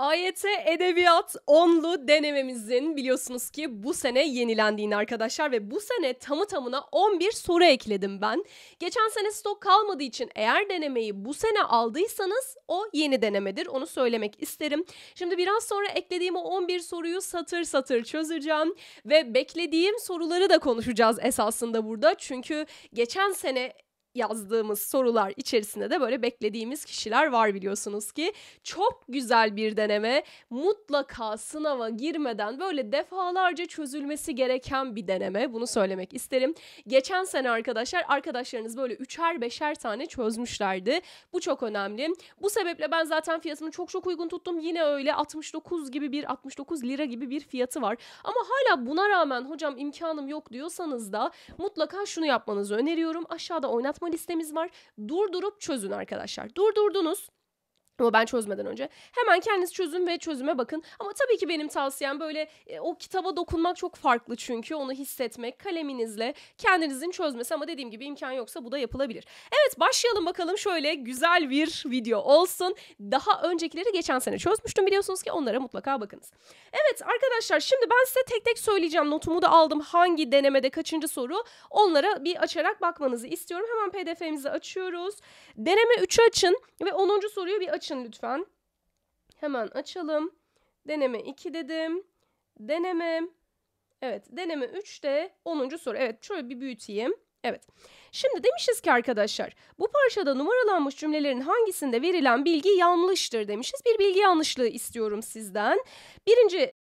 AYT Edebiyat Onlu denememizin biliyorsunuz ki bu sene yenilendiğini arkadaşlar ve bu sene tamı tamına 11 soru ekledim ben. Geçen sene stok kalmadığı için eğer denemeyi bu sene aldıysanız o yeni denemedir onu söylemek isterim. Şimdi biraz sonra eklediğim o 11 soruyu satır satır çözeceğim ve beklediğim soruları da konuşacağız esasında burada. Çünkü geçen sene yazdığımız sorular içerisinde de böyle beklediğimiz kişiler var biliyorsunuz ki. Çok güzel bir deneme. Mutlaka sınava girmeden böyle defalarca çözülmesi gereken bir deneme. Bunu söylemek isterim. Geçen sene arkadaşlar arkadaşlarınız böyle üçer beşer tane çözmüşlerdi. Bu çok önemli. Bu sebeple ben zaten fiyatını çok çok uygun tuttum. Yine öyle 69 gibi bir 69 lira gibi bir fiyatı var. Ama hala buna rağmen hocam imkanım yok diyorsanız da mutlaka şunu yapmanızı öneriyorum. Aşağıda oynat kapatma listemiz var. Durdurup çözün arkadaşlar. Durdurdunuz ama ben çözmeden önce. Hemen kendiniz çözün ve çözüme bakın. Ama tabii ki benim tavsiyem böyle e, o kitaba dokunmak çok farklı çünkü onu hissetmek kaleminizle kendinizin çözmesi ama dediğim gibi imkan yoksa bu da yapılabilir. Evet başlayalım bakalım şöyle güzel bir video olsun. Daha öncekileri geçen sene çözmüştüm biliyorsunuz ki onlara mutlaka bakınız. Evet arkadaşlar şimdi ben size tek tek söyleyeceğim notumu da aldım hangi denemede kaçıncı soru onlara bir açarak bakmanızı istiyorum. Hemen pdf'mizi açıyoruz. Deneme 3'ü açın ve 10. soruyu bir açın Açın lütfen. Hemen açalım. Deneme 2 dedim. Deneme. Evet deneme 3'te 10. soru. Evet şöyle bir büyüteyim. Evet. Şimdi demişiz ki arkadaşlar bu parçada numaralanmış cümlelerin hangisinde verilen bilgi yanlıştır demişiz. Bir bilgi yanlışlığı istiyorum sizden. Birinci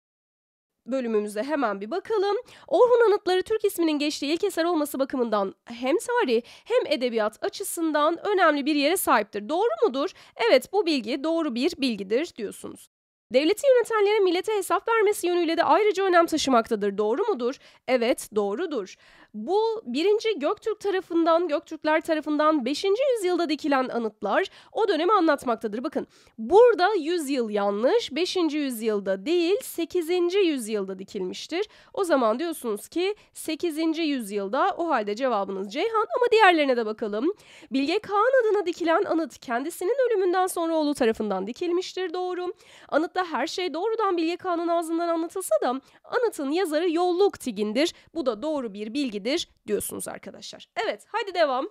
bölümümüze hemen bir bakalım. Orhun Anıtları Türk isminin geçtiği ilk eser olması bakımından hem tarih hem edebiyat açısından önemli bir yere sahiptir. Doğru mudur? Evet bu bilgi doğru bir bilgidir diyorsunuz. Devleti yönetenlere millete hesap vermesi yönüyle de ayrıca önem taşımaktadır. Doğru mudur? Evet, doğrudur. Bu birinci Göktürk tarafından, Göktürkler tarafından 5. yüzyılda dikilen anıtlar o dönemi anlatmaktadır. Bakın burada yüzyıl yanlış, 5. yüzyılda değil 8. yüzyılda dikilmiştir. O zaman diyorsunuz ki 8. yüzyılda o halde cevabınız Ceyhan ama diğerlerine de bakalım. Bilge Kağan adına dikilen anıt kendisinin ölümünden sonra oğlu tarafından dikilmiştir doğru. Anıtta her şey doğrudan Bilge Kağan'ın ağzından anlatılsa da anıtın yazarı Yolluk Tigin'dir. Bu da doğru bir bilgi bilgidir diyorsunuz arkadaşlar. Evet hadi devam.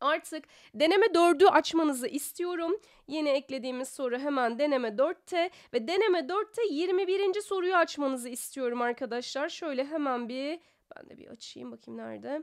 Artık deneme 4'ü açmanızı istiyorum. Yeni eklediğimiz soru hemen deneme 4'te ve deneme 4'te 21. soruyu açmanızı istiyorum arkadaşlar. Şöyle hemen bir ben de bir açayım bakayım nerede.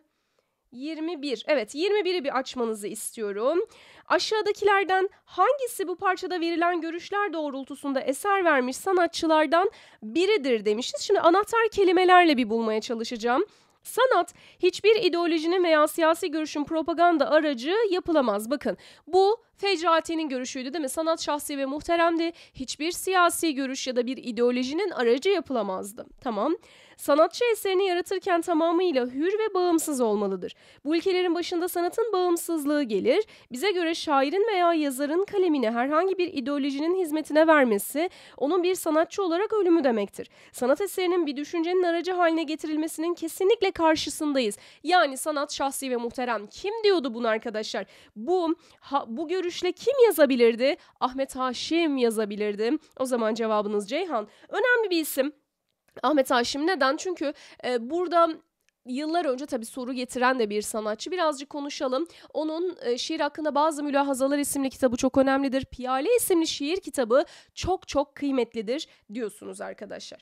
21. Evet 21'i bir açmanızı istiyorum. Aşağıdakilerden hangisi bu parçada verilen görüşler doğrultusunda eser vermiş sanatçılardan biridir demişiz. Şimdi anahtar kelimelerle bir bulmaya çalışacağım. Sanat hiçbir ideolojinin veya siyasi görüşün propaganda aracı yapılamaz. Bakın bu Fecrati'nin görüşüydü değil mi? Sanat şahsi ve muhteremdi. Hiçbir siyasi görüş ya da bir ideolojinin aracı yapılamazdı. Tamam. Sanatçı eserini yaratırken tamamıyla hür ve bağımsız olmalıdır. Bu ülkelerin başında sanatın bağımsızlığı gelir. Bize göre şairin veya yazarın kalemini herhangi bir ideolojinin hizmetine vermesi onun bir sanatçı olarak ölümü demektir. Sanat eserinin bir düşüncenin aracı haline getirilmesinin kesinlikle karşısındayız. Yani sanat şahsi ve muhterem. Kim diyordu bunu arkadaşlar? Bu ha, bu görüşle kim yazabilirdi? Ahmet Haşim yazabilirdi. O zaman cevabınız Ceyhan. Önemli bir isim. Ahmet Haşim neden? Çünkü e, burada yıllar önce tabi soru getiren de bir sanatçı. Birazcık konuşalım. Onun e, şiir hakkında bazı mülahazalar isimli kitabı çok önemlidir. Piyale isimli şiir kitabı çok çok kıymetlidir diyorsunuz arkadaşlar.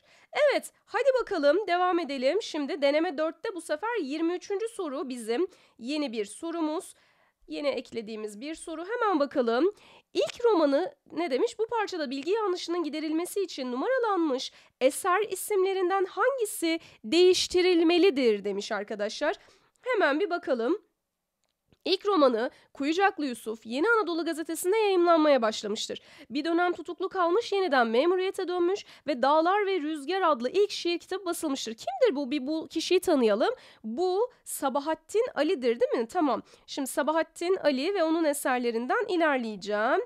Evet hadi bakalım devam edelim. Şimdi deneme 4'te bu sefer 23. soru bizim yeni bir sorumuz. Yeni eklediğimiz bir soru. Hemen bakalım. İlk romanı ne demiş? Bu parçada bilgi yanlışının giderilmesi için numaralanmış eser isimlerinden hangisi değiştirilmelidir demiş arkadaşlar. Hemen bir bakalım. İlk romanı Kuyucaklı Yusuf Yeni Anadolu gazetesinde yayımlanmaya başlamıştır. Bir dönem tutuklu kalmış yeniden memuriyete dönmüş ve Dağlar ve Rüzgar adlı ilk şiir kitabı basılmıştır. Kimdir bu? Bir bu kişiyi tanıyalım. Bu Sabahattin Ali'dir değil mi? Tamam. Şimdi Sabahattin Ali ve onun eserlerinden ilerleyeceğim.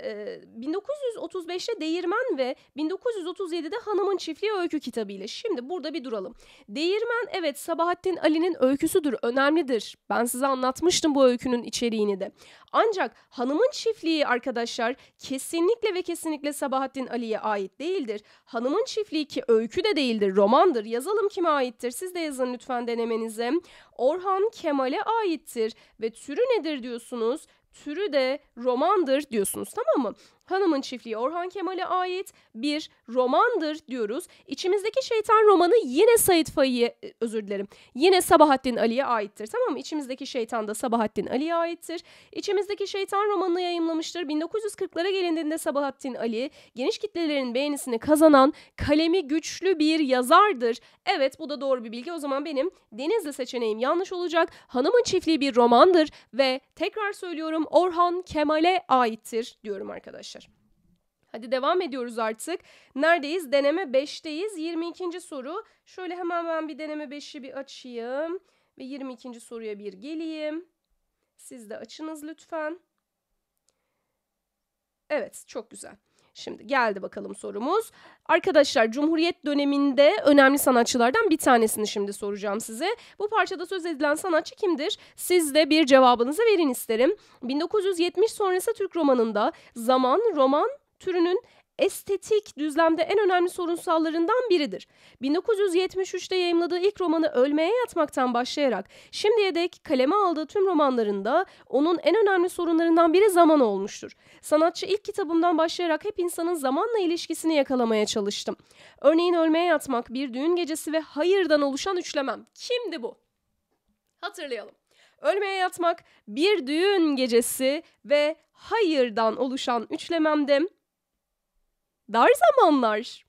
1935'te Değirmen ve 1937'de Hanımın Çiftliği öykü kitabı ile. Şimdi burada bir duralım. Değirmen evet Sabahattin Ali'nin öyküsüdür, önemlidir. Ben size anlatmıştım bu öykünün içeriğini de. Ancak Hanımın Çiftliği arkadaşlar kesinlikle ve kesinlikle Sabahattin Ali'ye ait değildir. Hanımın Çiftliği ki öykü de değildir, romandır. Yazalım kime aittir? Siz de yazın lütfen denemenize. Orhan Kemal'e aittir ve türü nedir diyorsunuz? türü de romandır diyorsunuz tamam mı? Hanım'ın çiftliği Orhan Kemal'e ait bir romandır diyoruz. İçimizdeki şeytan romanı yine Said Faik'e e, özür dilerim. Yine Sabahattin Ali'ye aittir. Tamam mı? İçimizdeki şeytan da Sabahattin Ali'ye aittir. İçimizdeki şeytan romanını yayımlamıştır. 1940'lara gelindiğinde Sabahattin Ali geniş kitlelerin beğenisini kazanan kalemi güçlü bir yazardır. Evet bu da doğru bir bilgi. O zaman benim Denizli seçeneğim yanlış olacak. Hanım'ın çiftliği bir romandır ve tekrar söylüyorum Orhan Kemal'e aittir diyorum arkadaşlar. Hadi devam ediyoruz artık. Neredeyiz? Deneme 5'teyiz. 22. soru. Şöyle hemen ben bir deneme 5'i bir açayım. Ve 22. soruya bir geleyim. Siz de açınız lütfen. Evet çok güzel. Şimdi geldi bakalım sorumuz. Arkadaşlar Cumhuriyet döneminde önemli sanatçılardan bir tanesini şimdi soracağım size. Bu parçada söz edilen sanatçı kimdir? Siz de bir cevabınızı verin isterim. 1970 sonrası Türk romanında zaman, roman türünün estetik düzlemde en önemli sorunsallarından biridir. 1973'te yayımladığı ilk romanı Ölmeye Yatmaktan başlayarak şimdiye dek kaleme aldığı tüm romanlarında onun en önemli sorunlarından biri zaman olmuştur. Sanatçı ilk kitabımdan başlayarak hep insanın zamanla ilişkisini yakalamaya çalıştım. Örneğin Ölmeye Yatmak, Bir Düğün Gecesi ve Hayır'dan oluşan üçlemem. Kimdi bu? Hatırlayalım. Ölmeye Yatmak, Bir Düğün Gecesi ve Hayır'dan oluşan üçlememde Dar Zamanlar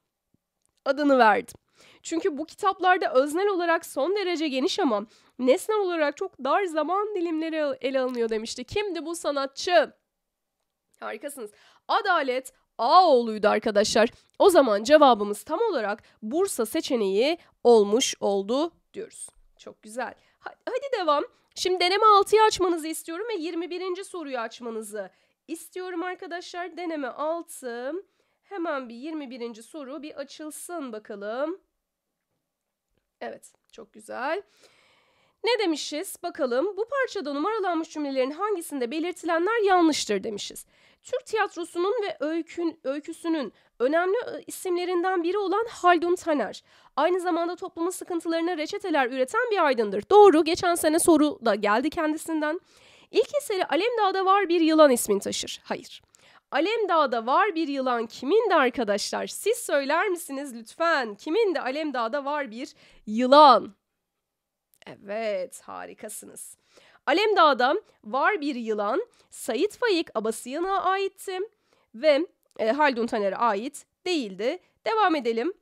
adını verdim. Çünkü bu kitaplarda öznel olarak son derece geniş ama nesnel olarak çok dar zaman dilimleri ele alınıyor demişti. Kimdi bu sanatçı? Harikasınız. Adalet Ağoğlu'ydu arkadaşlar. O zaman cevabımız tam olarak Bursa seçeneği olmuş oldu diyoruz. Çok güzel. Hadi devam. Şimdi deneme 6'yı açmanızı istiyorum ve 21. soruyu açmanızı istiyorum arkadaşlar. Deneme 6. Hemen bir 21. soru bir açılsın bakalım. Evet, çok güzel. Ne demişiz? Bakalım. Bu parçada numaralanmış cümlelerin hangisinde belirtilenler yanlıştır demişiz. Türk tiyatrosunun ve öykün, öyküsünün önemli ıı, isimlerinden biri olan Haldun Taner. Aynı zamanda toplumun sıkıntılarına reçeteler üreten bir aydındır. Doğru, geçen sene soru da geldi kendisinden. İlk eseri Alemdağ'da var bir yılan ismin taşır. Hayır. Alemdağ'da var bir yılan kimindi arkadaşlar? Siz söyler misiniz lütfen? Kimindi Alemdağ'da var bir yılan? Evet harikasınız. Alemdağ'da var bir yılan Sayit Faik Abasıyan'a aitti ve e, Haldun Taner'e ait değildi. Devam edelim.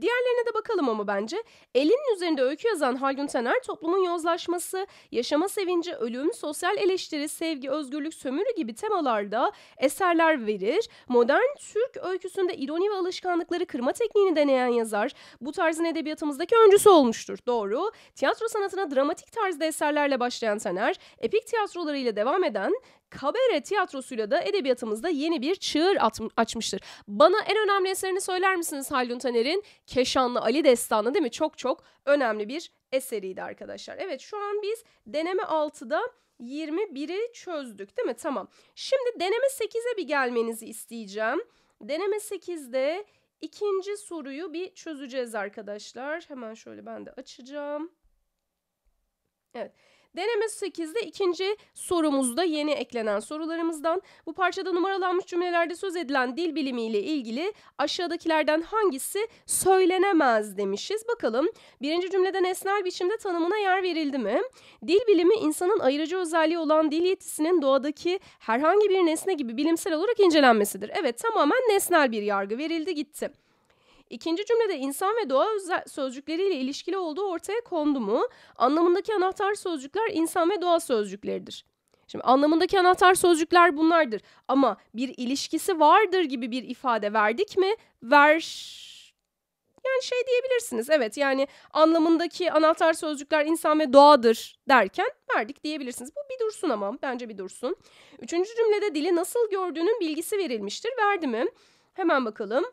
Diğerlerine de bakalım ama bence. Elinin üzerinde öykü yazan Haldun Taner toplumun yozlaşması, yaşama sevinci, ölüm, sosyal eleştiri, sevgi, özgürlük, sömürü gibi temalarda eserler verir. Modern Türk öyküsünde ironi ve alışkanlıkları kırma tekniğini deneyen yazar bu tarzın edebiyatımızdaki öncüsü olmuştur. Doğru. Tiyatro sanatına dramatik tarzda eserlerle başlayan Tener, epik tiyatrolarıyla devam eden kabere tiyatrosuyla da edebiyatımızda yeni bir çığır açmıştır. Bana en önemli eserini söyler misiniz Haldun Taner'in? Keşanlı Ali Destanı değil mi? Çok çok önemli bir eseriydi arkadaşlar. Evet şu an biz deneme 6'da 21'i çözdük değil mi? Tamam. Şimdi deneme 8'e bir gelmenizi isteyeceğim. Deneme 8'de ikinci soruyu bir çözeceğiz arkadaşlar. Hemen şöyle ben de açacağım. Evet. Deneme 8'de ikinci sorumuzda yeni eklenen sorularımızdan bu parçada numaralanmış cümlelerde söz edilen dil bilimiyle ilgili aşağıdakilerden hangisi söylenemez demişiz. Bakalım birinci cümlede nesnel biçimde tanımına yer verildi mi? Dil bilimi insanın ayırıcı özelliği olan dil yetisinin doğadaki herhangi bir nesne gibi bilimsel olarak incelenmesidir. Evet tamamen nesnel bir yargı verildi gitti. İkinci cümlede insan ve doğa özel sözcükleriyle ilişkili olduğu ortaya kondu mu? Anlamındaki anahtar sözcükler insan ve doğa sözcükleridir. Şimdi anlamındaki anahtar sözcükler bunlardır. Ama bir ilişkisi vardır gibi bir ifade verdik mi? Ver yani şey diyebilirsiniz. Evet yani anlamındaki anahtar sözcükler insan ve doğadır derken verdik diyebilirsiniz. Bu bir dursun ama bence bir dursun. Üçüncü cümlede dili nasıl gördüğünün bilgisi verilmiştir. Verdi mi? Hemen bakalım.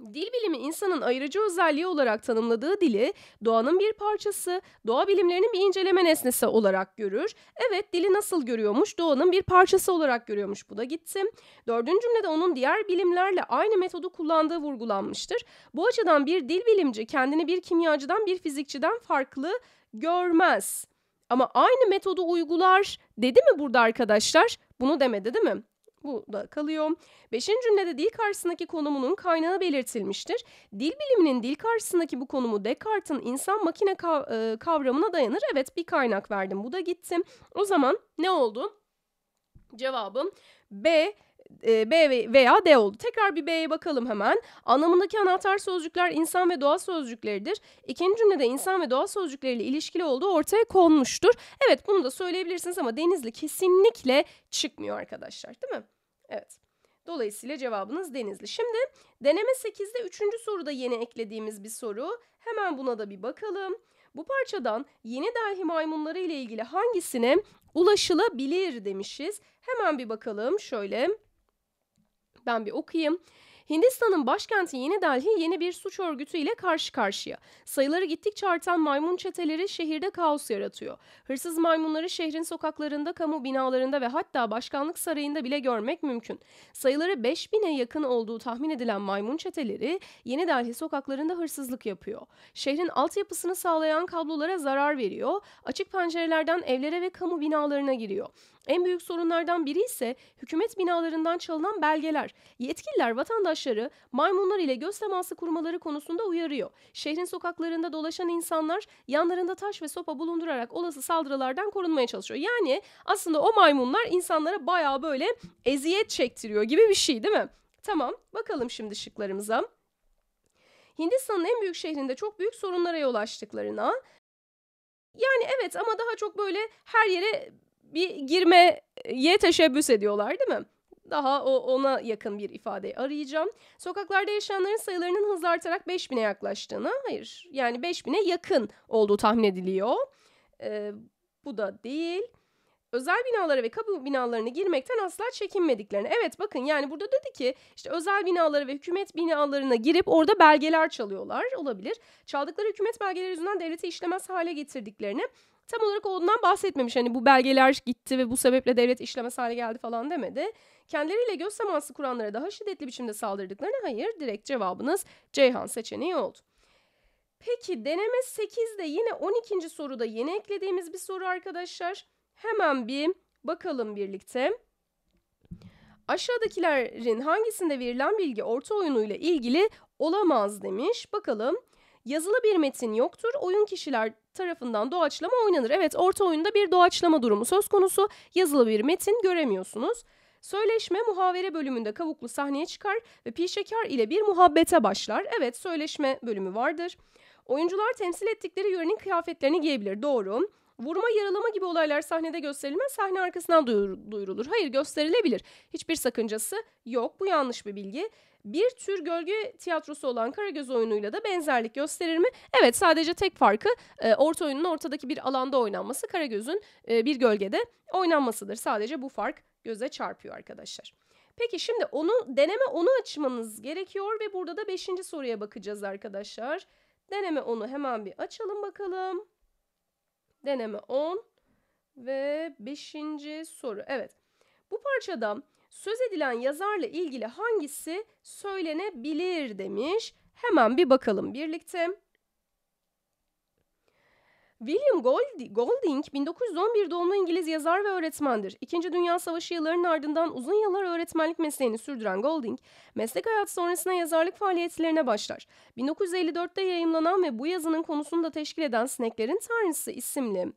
Dil bilimi insanın ayırıcı özelliği olarak tanımladığı dili doğanın bir parçası, doğa bilimlerinin bir inceleme nesnesi olarak görür. Evet dili nasıl görüyormuş? Doğanın bir parçası olarak görüyormuş. Bu da gittim. Dördüncü cümlede onun diğer bilimlerle aynı metodu kullandığı vurgulanmıştır. Bu açıdan bir dil bilimci kendini bir kimyacıdan bir fizikçiden farklı görmez. Ama aynı metodu uygular dedi mi burada arkadaşlar? Bunu demedi değil mi? Bu da kalıyor. Beşinci cümlede dil karşısındaki konumunun kaynağı belirtilmiştir. Dil biliminin dil karşısındaki bu konumu Descartes'in insan makine e, kavramına dayanır. Evet bir kaynak verdim bu da gittim. O zaman ne oldu? Cevabım B e, B veya D oldu. Tekrar bir B'ye bakalım hemen. Anlamındaki anahtar sözcükler insan ve doğa sözcükleridir. İkinci cümlede insan ve doğa sözcükleriyle ilişkili olduğu ortaya konmuştur. Evet bunu da söyleyebilirsiniz ama denizli kesinlikle çıkmıyor arkadaşlar değil mi? Evet. Dolayısıyla cevabınız denizli. Şimdi deneme 8'de 3. soruda yeni eklediğimiz bir soru. Hemen buna da bir bakalım. Bu parçadan yeni dahi maymunları ile ilgili hangisine ulaşılabilir demişiz. Hemen bir bakalım şöyle. Ben bir okuyayım. Hindistan'ın başkenti Yeni Delhi yeni bir suç örgütü ile karşı karşıya. Sayıları gittikçe artan maymun çeteleri şehirde kaos yaratıyor. Hırsız maymunları şehrin sokaklarında, kamu binalarında ve hatta başkanlık sarayında bile görmek mümkün. Sayıları 5000'e yakın olduğu tahmin edilen maymun çeteleri Yeni Delhi sokaklarında hırsızlık yapıyor. Şehrin altyapısını sağlayan kablolara zarar veriyor, açık pencerelerden evlere ve kamu binalarına giriyor. En büyük sorunlardan biri ise hükümet binalarından çalınan belgeler. Yetkililer vatandaşları maymunlar ile göz teması kurmaları konusunda uyarıyor. Şehrin sokaklarında dolaşan insanlar yanlarında taş ve sopa bulundurarak olası saldırılardan korunmaya çalışıyor. Yani aslında o maymunlar insanlara bayağı böyle eziyet çektiriyor gibi bir şey değil mi? Tamam bakalım şimdi şıklarımıza. Hindistan'ın en büyük şehrinde çok büyük sorunlara yol açtıklarına, yani evet ama daha çok böyle her yere bir girmeye teşebbüs ediyorlar değil mi? Daha o, ona yakın bir ifade arayacağım. Sokaklarda yaşayanların sayılarının hızla artarak 5000'e yaklaştığını, hayır yani 5000'e yakın olduğu tahmin ediliyor. Ee, bu da değil özel binalara ve kamu binalarına girmekten asla çekinmediklerini. Evet bakın yani burada dedi ki işte özel binalara ve hükümet binalarına girip orada belgeler çalıyorlar olabilir. Çaldıkları hükümet belgeleri yüzünden devleti işlemez hale getirdiklerini tam olarak olduğundan bahsetmemiş. Hani bu belgeler gitti ve bu sebeple devlet işlemez hale geldi falan demedi. Kendileriyle göz teması kuranlara daha şiddetli biçimde saldırdıklarına hayır direkt cevabınız Ceyhan seçeneği oldu. Peki deneme 8'de yine 12. soruda yeni eklediğimiz bir soru arkadaşlar. Hemen bir bakalım birlikte. Aşağıdakilerin hangisinde verilen bilgi orta oyunuyla ilgili olamaz demiş. Bakalım. Yazılı bir metin yoktur. Oyun kişiler tarafından doğaçlama oynanır. Evet orta oyunda bir doğaçlama durumu söz konusu. Yazılı bir metin göremiyorsunuz. Söyleşme muhavere bölümünde kavuklu sahneye çıkar ve pişekar ile bir muhabbete başlar. Evet söyleşme bölümü vardır. Oyuncular temsil ettikleri yörenin kıyafetlerini giyebilir. Doğru. Vurma yaralama gibi olaylar sahnede gösterilmez, sahne arkasından duyurulur. Hayır gösterilebilir. Hiçbir sakıncası yok. Bu yanlış bir bilgi bir tür gölge tiyatrosu olan Karagöz oyunuyla da benzerlik gösterir mi? Evet sadece tek farkı e, orta oyunun ortadaki bir alanda oynanması Karagöz'ün e, bir gölgede oynanmasıdır. Sadece bu fark göze çarpıyor arkadaşlar. Peki şimdi onu deneme onu açmanız gerekiyor ve burada da 5. soruya bakacağız arkadaşlar. Deneme onu hemen bir açalım bakalım. Deneme 10 ve 5. soru. Evet. Bu parçada Söz edilen yazarla ilgili hangisi söylenebilir demiş. Hemen bir bakalım birlikte. William Golding 1911 doğumlu İngiliz yazar ve öğretmendir. İkinci Dünya Savaşı yıllarının ardından uzun yıllar öğretmenlik mesleğini sürdüren Golding, meslek hayatı sonrasında yazarlık faaliyetlerine başlar. 1954'te yayımlanan ve bu yazının konusunu da teşkil eden Sineklerin Tanrısı isimli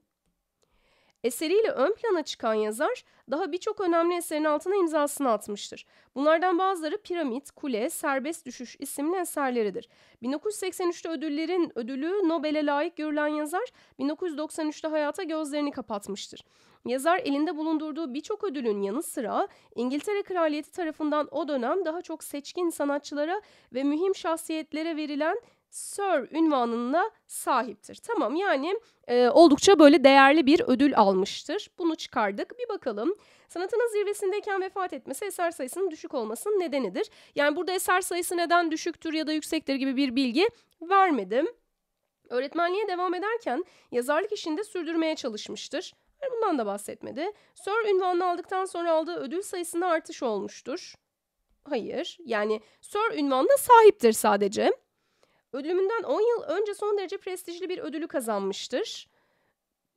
Eseriyle ön plana çıkan yazar daha birçok önemli eserin altına imzasını atmıştır. Bunlardan bazıları Piramit, Kule, Serbest Düşüş isimli eserleridir. 1983'te ödüllerin ödülü Nobel'e layık görülen yazar 1993'te hayata gözlerini kapatmıştır. Yazar elinde bulundurduğu birçok ödülün yanı sıra İngiltere Kraliyeti tarafından o dönem daha çok seçkin sanatçılara ve mühim şahsiyetlere verilen Sir ünvanına sahiptir. Tamam yani e, oldukça böyle değerli bir ödül almıştır. Bunu çıkardık. Bir bakalım. Sanatının zirvesindeyken vefat etmesi eser sayısının düşük olmasının nedenidir. Yani burada eser sayısı neden düşüktür ya da yüksektir gibi bir bilgi vermedim. Öğretmenliğe devam ederken yazarlık işinde sürdürmeye çalışmıştır. Bundan da bahsetmedi. Sir ünvanını aldıktan sonra aldığı ödül sayısında artış olmuştur. Hayır yani Sir ünvanına sahiptir sadece. Ölümünden 10 yıl önce son derece prestijli bir ödülü kazanmıştır.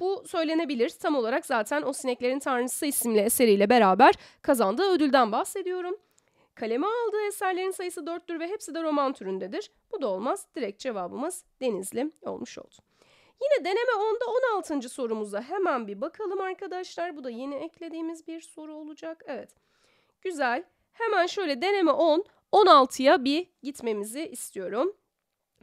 Bu söylenebilir. Tam olarak zaten O Sineklerin Tanrısı isimli eseriyle beraber kazandığı ödülden bahsediyorum. Kaleme aldığı eserlerin sayısı dörttür ve hepsi de roman türündedir. Bu da olmaz. Direkt cevabımız Denizli olmuş oldu. Yine deneme 10'da 16. sorumuza hemen bir bakalım arkadaşlar. Bu da yeni eklediğimiz bir soru olacak. Evet. Güzel. Hemen şöyle deneme 10, 16'ya bir gitmemizi istiyorum.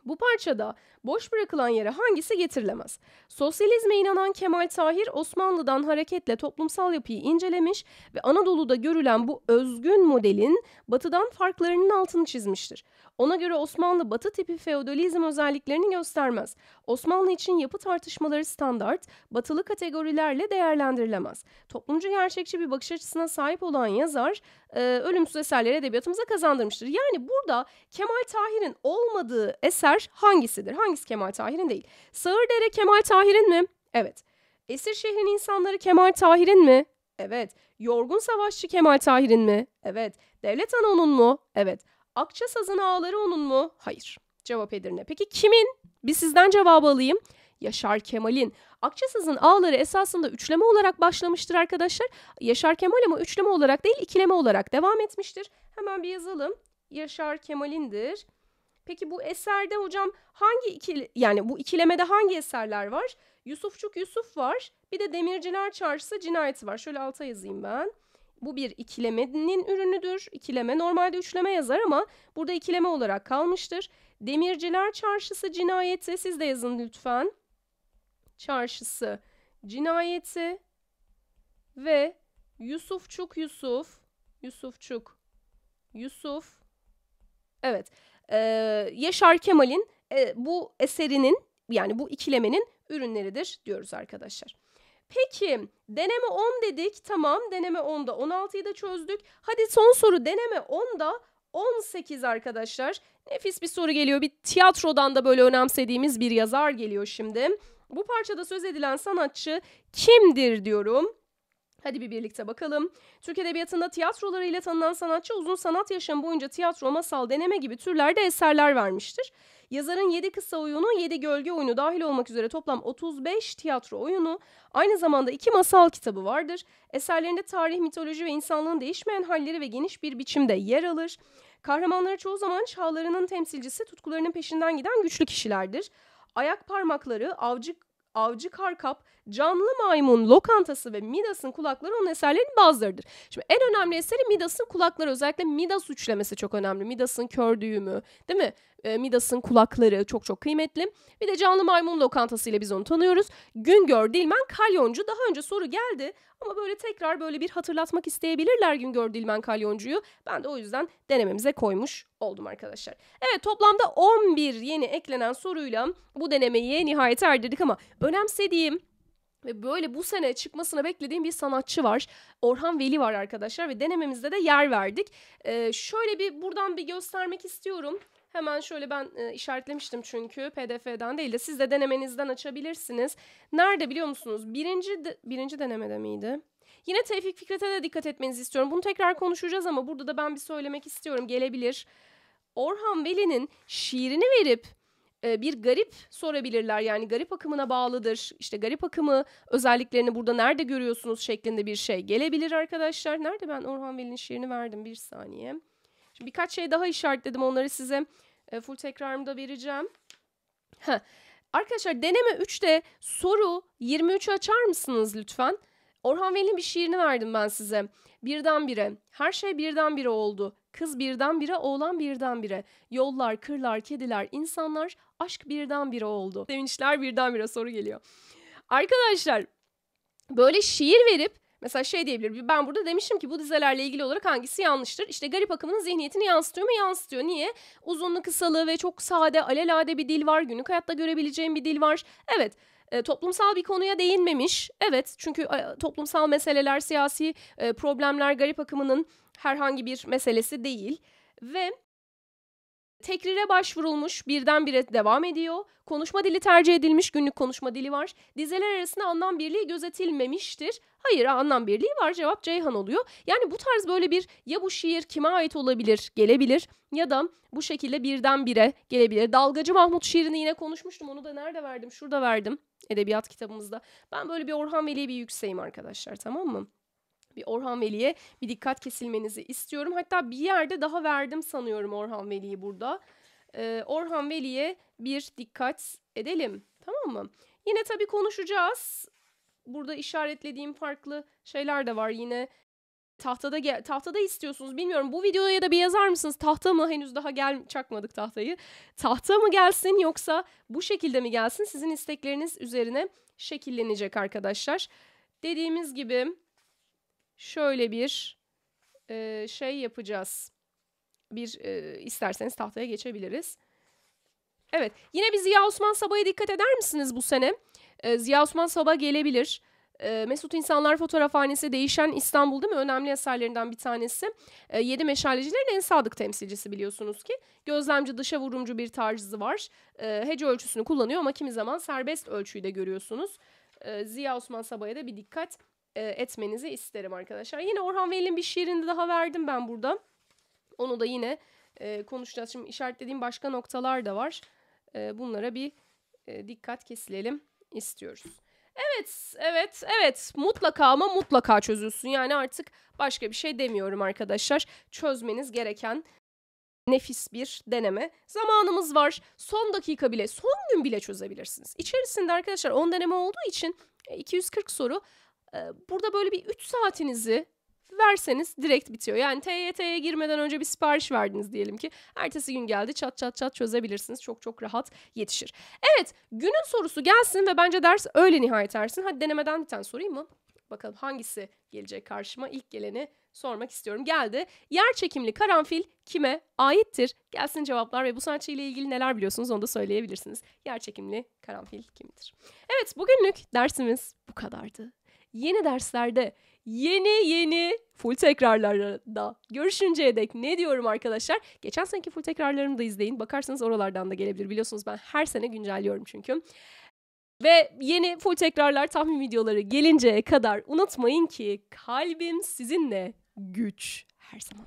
Bu parçada boş bırakılan yere hangisi getirilemez? Sosyalizme inanan Kemal Tahir Osmanlı'dan hareketle toplumsal yapıyı incelemiş ve Anadolu'da görülen bu özgün modelin batıdan farklarının altını çizmiştir. Ona göre Osmanlı batı tipi feodalizm özelliklerini göstermez. Osmanlı için yapı tartışmaları standart, batılı kategorilerle değerlendirilemez. Toplumcu gerçekçi bir bakış açısına sahip olan yazar e, ölümsüz eserleri edebiyatımıza kazandırmıştır. Yani burada Kemal Tahir'in olmadığı eser hangisidir? Hangisi Hangisi Kemal Tahir'in değil? Sığırdere Kemal Tahir'in mi? Evet. Esir şehrin insanları Kemal Tahir'in mi? Evet. Yorgun Savaşçı Kemal Tahir'in mi? Evet. Devlet Ana onun mu? Evet. Akça Sazın Ağları onun mu? Hayır. Cevap Edirne. Peki kimin? Bir sizden cevabı alayım. Yaşar Kemal'in. Akçasız'ın ağları esasında üçleme olarak başlamıştır arkadaşlar. Yaşar Kemal ama üçleme olarak değil ikileme olarak devam etmiştir. Hemen bir yazalım. Yaşar Kemal'indir. Peki bu eserde hocam hangi ikili, yani bu ikilemede hangi eserler var? Yusufçuk Yusuf var. Bir de Demirciler Çarşısı cinayeti var. Şöyle alta yazayım ben. Bu bir ikilemenin ürünüdür. İkileme normalde üçleme yazar ama burada ikileme olarak kalmıştır. Demirciler Çarşısı cinayeti siz de yazın lütfen. Çarşısı cinayeti ve Yusufçuk Yusuf Yusufçuk Yusuf Evet e, Yaşar Kemal'in e, bu eserinin yani bu ikilemenin ürünleridir diyoruz arkadaşlar. Peki deneme 10 dedik tamam deneme 10'da 16'yı da çözdük. Hadi son soru deneme 10'da 18 arkadaşlar. Nefis bir soru geliyor. Bir tiyatrodan da böyle önemsediğimiz bir yazar geliyor şimdi. Bu parçada söz edilen sanatçı kimdir diyorum. Hadi bir birlikte bakalım. Türk Edebiyatı'nda tiyatrolarıyla tanınan sanatçı uzun sanat yaşamı boyunca tiyatro, masal, deneme gibi türlerde eserler vermiştir. Yazarın 7 kısa oyunu, 7 gölge oyunu dahil olmak üzere toplam 35 tiyatro oyunu, aynı zamanda 2 masal kitabı vardır. Eserlerinde tarih, mitoloji ve insanlığın değişmeyen halleri ve geniş bir biçimde yer alır. Kahramanları çoğu zaman çağlarının temsilcisi, tutkularının peşinden giden güçlü kişilerdir. Ayak parmakları, avcı Avcı Karkap, Canlı Maymun, Lokantası ve Midas'ın kulakları onun eserlerinin bazılarıdır. Şimdi en önemli eseri Midas'ın kulakları. Özellikle Midas üçlemesi çok önemli. Midas'ın kör düğümü değil mi? E, Midas'ın kulakları çok çok kıymetli. Bir de Canlı Maymun Lokantası ile biz onu tanıyoruz. Güngör Dilmen Kalyoncu. Daha önce soru geldi ama böyle tekrar böyle bir hatırlatmak isteyebilirler Güngör Dilmen Kalyoncu'yu. Ben de o yüzden denememize koymuş oldum arkadaşlar. Evet toplamda 11 yeni eklenen soruyla bu denemeyi nihayete erdirdik ama önemsediğim ve böyle bu sene çıkmasını beklediğim bir sanatçı var. Orhan Veli var arkadaşlar ve denememizde de yer verdik. Ee, şöyle bir buradan bir göstermek istiyorum. Hemen şöyle ben e, işaretlemiştim çünkü PDF'den değil de siz de denemenizden açabilirsiniz. Nerede biliyor musunuz? Birinci, de, birinci denemede miydi? Yine Tevfik Fikret'e de dikkat etmenizi istiyorum. Bunu tekrar konuşacağız ama burada da ben bir söylemek istiyorum. Gelebilir. Orhan Veli'nin şiirini verip e, bir garip sorabilirler. Yani garip akımına bağlıdır. İşte garip akımı özelliklerini burada nerede görüyorsunuz şeklinde bir şey gelebilir arkadaşlar. Nerede ben Orhan Veli'nin şiirini verdim bir saniye. Birkaç şey daha işaretledim onları size e, full tekrarımda vereceğim. Heh. Arkadaşlar deneme 3'te soru 23'ü açar mısınız lütfen? Orhan Veli'nin bir şiirini verdim ben size. Birdenbire, her şey birdenbire oldu. Kız birdenbire, oğlan birdenbire. Yollar, kırlar, kediler, insanlar, aşk birdenbire oldu. Sevinçler birdenbire soru geliyor. Arkadaşlar böyle şiir verip Mesela şey diyebilir. Ben burada demişim ki bu dizelerle ilgili olarak hangisi yanlıştır? İşte garip akımının zihniyetini yansıtıyor mu? Yansıtıyor. Niye? Uzunlu kısalığı ve çok sade alelade bir dil var. Günlük hayatta görebileceğim bir dil var. Evet e, toplumsal bir konuya değinmemiş. Evet çünkü e, toplumsal meseleler, siyasi e, problemler garip akımının herhangi bir meselesi değil. Ve Tekrire başvurulmuş, birdenbire devam ediyor. Konuşma dili tercih edilmiş, günlük konuşma dili var. Dizeler arasında anlam birliği gözetilmemiştir. Hayır anlam birliği var cevap Ceyhan oluyor. Yani bu tarz böyle bir ya bu şiir kime ait olabilir gelebilir ya da bu şekilde birdenbire gelebilir. Dalgacı Mahmut şiirini yine konuşmuştum onu da nerede verdim şurada verdim edebiyat kitabımızda. Ben böyle bir Orhan Veli'ye bir yükseğim arkadaşlar tamam mı? bir Orhan Veli'ye bir dikkat kesilmenizi istiyorum. Hatta bir yerde daha verdim sanıyorum Orhan Veli'yi burada. Ee, Orhan Veli'ye bir dikkat edelim. Tamam mı? Yine tabii konuşacağız. Burada işaretlediğim farklı şeyler de var. Yine tahtada gel tahtada istiyorsunuz bilmiyorum. Bu videoya da bir yazar mısınız? Tahta mı henüz daha gel çakmadık tahtayı. Tahta mı gelsin yoksa bu şekilde mi gelsin? Sizin istekleriniz üzerine şekillenecek arkadaşlar. Dediğimiz gibi şöyle bir e, şey yapacağız. Bir e, isterseniz tahtaya geçebiliriz. Evet yine bir Ziya Osman Sabah'a dikkat eder misiniz bu sene? E, Ziya Osman Sabah gelebilir. E, Mesut İnsanlar Fotoğrafhanesi Değişen İstanbul değil mi? Önemli eserlerinden bir tanesi. E, Yedi Meşalecilerin en sadık temsilcisi biliyorsunuz ki. Gözlemci dışa vurumcu bir tarzı var. hece ölçüsünü kullanıyor ama kimi zaman serbest ölçüyü de görüyorsunuz. E, Ziya Osman Sabah'a da bir dikkat e, etmenizi isterim arkadaşlar. Yine Orhan Veli'nin bir şiirini daha verdim ben burada. Onu da yine e, konuşacağız. Şimdi işaretlediğim başka noktalar da var. E, bunlara bir e, dikkat kesilelim istiyoruz. Evet, evet, evet. Mutlaka ama mutlaka çözülsün. Yani artık başka bir şey demiyorum arkadaşlar. Çözmeniz gereken nefis bir deneme. Zamanımız var. Son dakika bile, son gün bile çözebilirsiniz. İçerisinde arkadaşlar 10 deneme olduğu için 240 e, soru ee, burada böyle bir 3 saatinizi verseniz direkt bitiyor. Yani TYT'ye girmeden önce bir sipariş verdiniz diyelim ki. Ertesi gün geldi çat çat çat çözebilirsiniz. Çok çok rahat yetişir. Evet günün sorusu gelsin ve bence ders öyle nihayet ersin. Hadi denemeden bir tane sorayım mı? Bakalım hangisi gelecek karşıma? İlk geleni sormak istiyorum. Geldi. Yer çekimli karanfil kime aittir? Gelsin cevaplar ve bu sanatçı ile ilgili neler biliyorsunuz onu da söyleyebilirsiniz. Yer çekimli karanfil kimdir? Evet bugünlük dersimiz bu kadardı yeni derslerde yeni yeni full tekrarlarda görüşünceye dek ne diyorum arkadaşlar? Geçen seneki full tekrarlarımı da izleyin. Bakarsanız oralardan da gelebilir. Biliyorsunuz ben her sene güncelliyorum çünkü. Ve yeni full tekrarlar tahmin videoları gelinceye kadar unutmayın ki kalbim sizinle güç her zaman.